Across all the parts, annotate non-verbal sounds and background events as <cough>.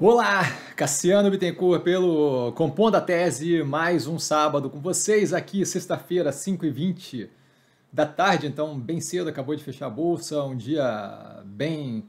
Olá, Cassiano Bittencourt pelo Compondo a Tese, mais um sábado com vocês aqui, sexta-feira, 5h20 da tarde, então bem cedo, acabou de fechar a bolsa, um dia bem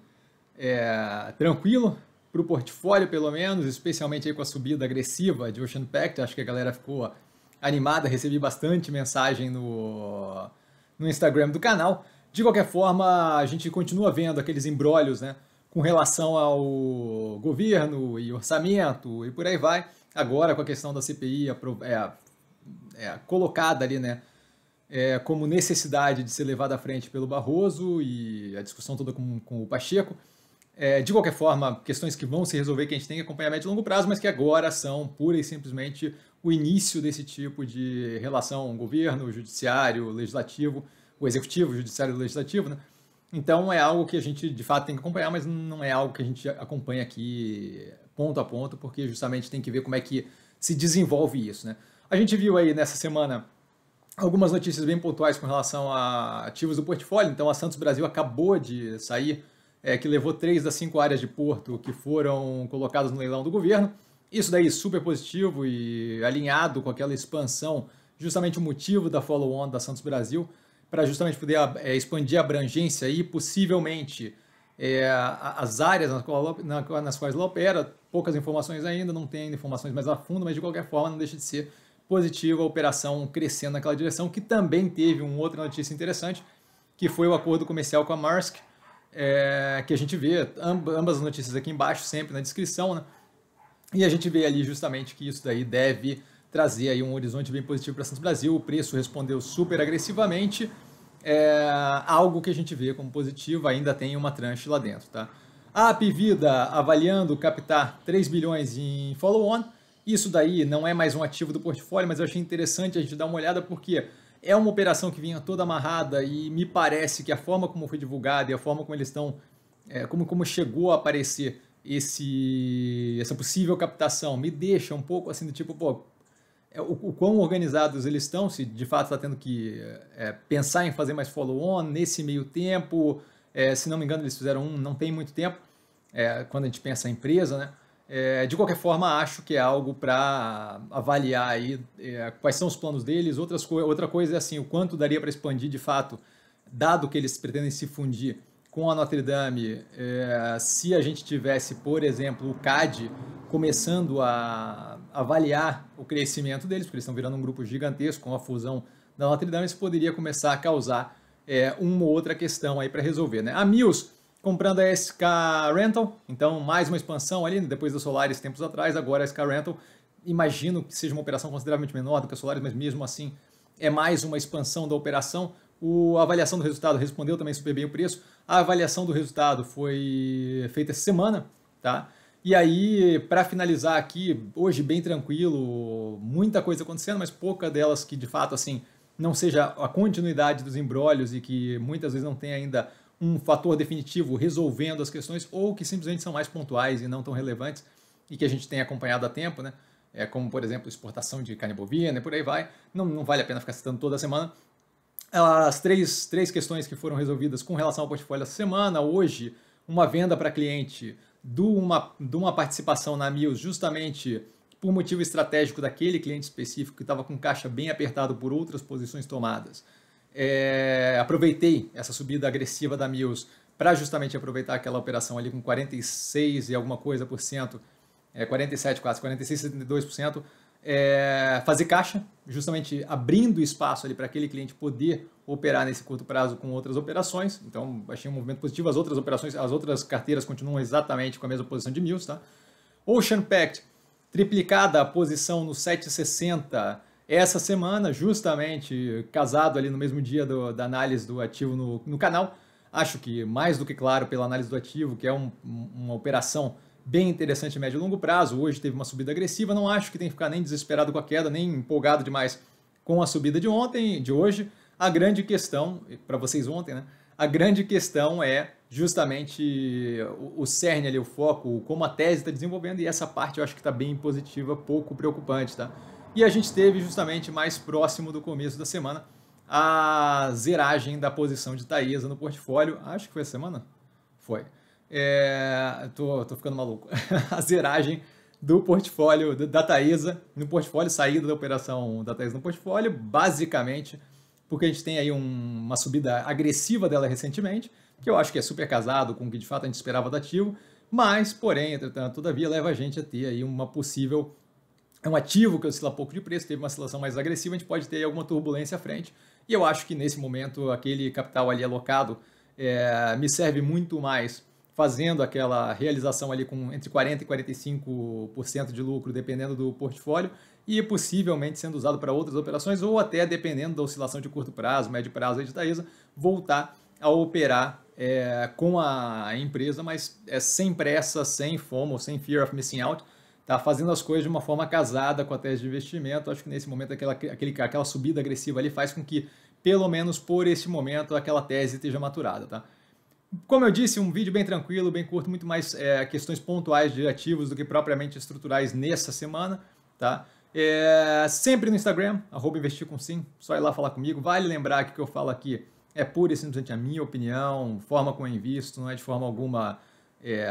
é, tranquilo para o portfólio pelo menos, especialmente aí com a subida agressiva de Ocean Pact, acho que a galera ficou animada, recebi bastante mensagem no, no Instagram do canal. De qualquer forma, a gente continua vendo aqueles embrólios, né? com relação ao governo e orçamento e por aí vai. Agora, com a questão da CPI é, é, colocada ali, né, é, como necessidade de ser levada à frente pelo Barroso e a discussão toda com, com o Pacheco. É, de qualquer forma, questões que vão se resolver, que a gente tem acompanhamento a longo prazo, mas que agora são pura e simplesmente o início desse tipo de relação governo, judiciário, legislativo, o executivo, judiciário e legislativo, né? Então é algo que a gente de fato tem que acompanhar, mas não é algo que a gente acompanha aqui ponto a ponto, porque justamente tem que ver como é que se desenvolve isso. Né? A gente viu aí nessa semana algumas notícias bem pontuais com relação a ativos do portfólio. Então a Santos Brasil acabou de sair, é, que levou três das cinco áreas de porto que foram colocadas no leilão do governo. Isso daí super positivo e alinhado com aquela expansão, justamente o motivo da follow-on da Santos Brasil para justamente poder é, expandir a abrangência e possivelmente é, as áreas nas quais, ela, nas quais ela opera, poucas informações ainda, não tem informações mais a fundo, mas de qualquer forma não deixa de ser positivo a operação crescendo naquela direção, que também teve uma outra notícia interessante, que foi o acordo comercial com a Maersk, é, que a gente vê ambas as notícias aqui embaixo, sempre na descrição, né? E a gente vê ali justamente que isso daí deve trazer aí um horizonte bem positivo para Santos Brasil. O preço respondeu super agressivamente, é algo que a gente vê como positivo, ainda tem uma tranche lá dentro, tá? A Pivida avaliando captar 3 bilhões em follow-on. Isso daí não é mais um ativo do portfólio, mas eu achei interessante a gente dar uma olhada porque é uma operação que vinha toda amarrada e me parece que a forma como foi divulgada e a forma como eles estão, é, como, como chegou a aparecer esse, essa possível captação me deixa um pouco assim do tipo, pô, é, o, o quão organizados eles estão, se de fato está tendo que é, é, pensar em fazer mais follow-on nesse meio tempo. É, se não me engano, eles fizeram um não tem muito tempo, é, quando a gente pensa em empresa, né? É, de qualquer forma, acho que é algo para avaliar aí é, quais são os planos deles. Outras co outra coisa é assim, o quanto daria para expandir de fato, dado que eles pretendem se fundir com a Notre Dame, é, se a gente tivesse, por exemplo, o CAD começando a avaliar o crescimento deles, porque eles estão virando um grupo gigantesco com a fusão da Notre Dame, isso poderia começar a causar é, uma outra questão aí para resolver. Né? A Mills comprando a SK Rental, então mais uma expansão ali, depois da Solaris tempos atrás, agora a SK Rental, imagino que seja uma operação consideravelmente menor do que a Solaris, mas mesmo assim é mais uma expansão da operação. O, a avaliação do resultado respondeu também super bem o preço. A avaliação do resultado foi feita essa semana, tá? E aí, para finalizar aqui, hoje bem tranquilo, muita coisa acontecendo, mas pouca delas que de fato assim não seja a continuidade dos embrólios e que muitas vezes não tem ainda um fator definitivo resolvendo as questões ou que simplesmente são mais pontuais e não tão relevantes e que a gente tem acompanhado a tempo, né? É, como, por exemplo, exportação de carne bovina e por aí vai. Não, não vale a pena ficar citando toda semana, as três, três questões que foram resolvidas com relação ao portfólio essa semana, hoje, uma venda para cliente de uma, de uma participação na Mills justamente por motivo estratégico daquele cliente específico que estava com caixa bem apertado por outras posições tomadas. É, aproveitei essa subida agressiva da Mills para justamente aproveitar aquela operação ali com 46 e alguma coisa por cento, é, 47 quase, 46,72 por cento, é, fazer caixa, justamente abrindo espaço ali para aquele cliente poder operar nesse curto prazo com outras operações. Então, achei um movimento positivo. As outras operações, as outras carteiras continuam exatamente com a mesma posição de mils tá? Ocean Pact, triplicada a posição no 760 essa semana, justamente casado ali no mesmo dia do, da análise do ativo no, no canal. Acho que mais do que claro pela análise do ativo, que é um, uma operação bem interessante médio e longo prazo. Hoje teve uma subida agressiva, não acho que tem que ficar nem desesperado com a queda, nem empolgado demais com a subida de ontem, de hoje. A grande questão, para vocês ontem, né? A grande questão é justamente o, o cerne ali, o foco, como a tese está desenvolvendo, e essa parte eu acho que está bem positiva, pouco preocupante, tá? E a gente teve justamente mais próximo do começo da semana a zeragem da posição de Taesa no portfólio, acho que foi a semana? Foi. É, tô, tô ficando maluco. <laughs> a zeragem do portfólio da Taesa, no portfólio, saída da operação da Taesa no portfólio, basicamente, porque a gente tem aí um, uma subida agressiva dela recentemente, que eu acho que é super casado com o que de fato a gente esperava do Ativo, mas, porém, entretanto, todavia, leva a gente a ter aí uma possível. É um ativo que oscila pouco de preço, teve uma oscilação mais agressiva, a gente pode ter alguma turbulência à frente. E eu acho que nesse momento aquele capital ali alocado é, me serve muito mais fazendo aquela realização ali com entre 40% e 45% de lucro, dependendo do portfólio, e possivelmente sendo usado para outras operações, ou até, dependendo da oscilação de curto prazo, médio prazo aí de Taesa, voltar a operar é, com a empresa, mas é sem pressa, sem FOMO, sem fear of missing out, tá fazendo as coisas de uma forma casada com a tese de investimento. Acho que nesse momento aquela, aquele, aquela subida agressiva ali faz com que, pelo menos por esse momento, aquela tese esteja maturada, tá? Como eu disse, um vídeo bem tranquilo, bem curto, muito mais é, questões pontuais de ativos do que propriamente estruturais nessa semana, tá? É, sempre no Instagram, arroba investir com sim, só ir lá falar comigo. Vale lembrar que o que eu falo aqui é pura e simplesmente a minha opinião, forma como eu invisto, não é de forma alguma é,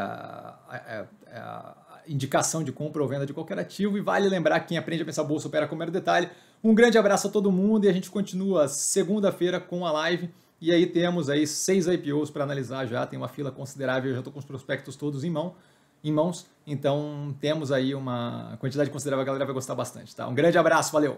é, é indicação de compra ou venda de qualquer ativo. E vale lembrar que quem aprende a pensar bolsa opera com o mero detalhe. Um grande abraço a todo mundo e a gente continua segunda-feira com a live. E aí temos aí seis IPOs para analisar já, tem uma fila considerável, eu já estou com os prospectos todos em, mão, em mãos, então temos aí uma quantidade considerável, a galera vai gostar bastante, tá? Um grande abraço, valeu!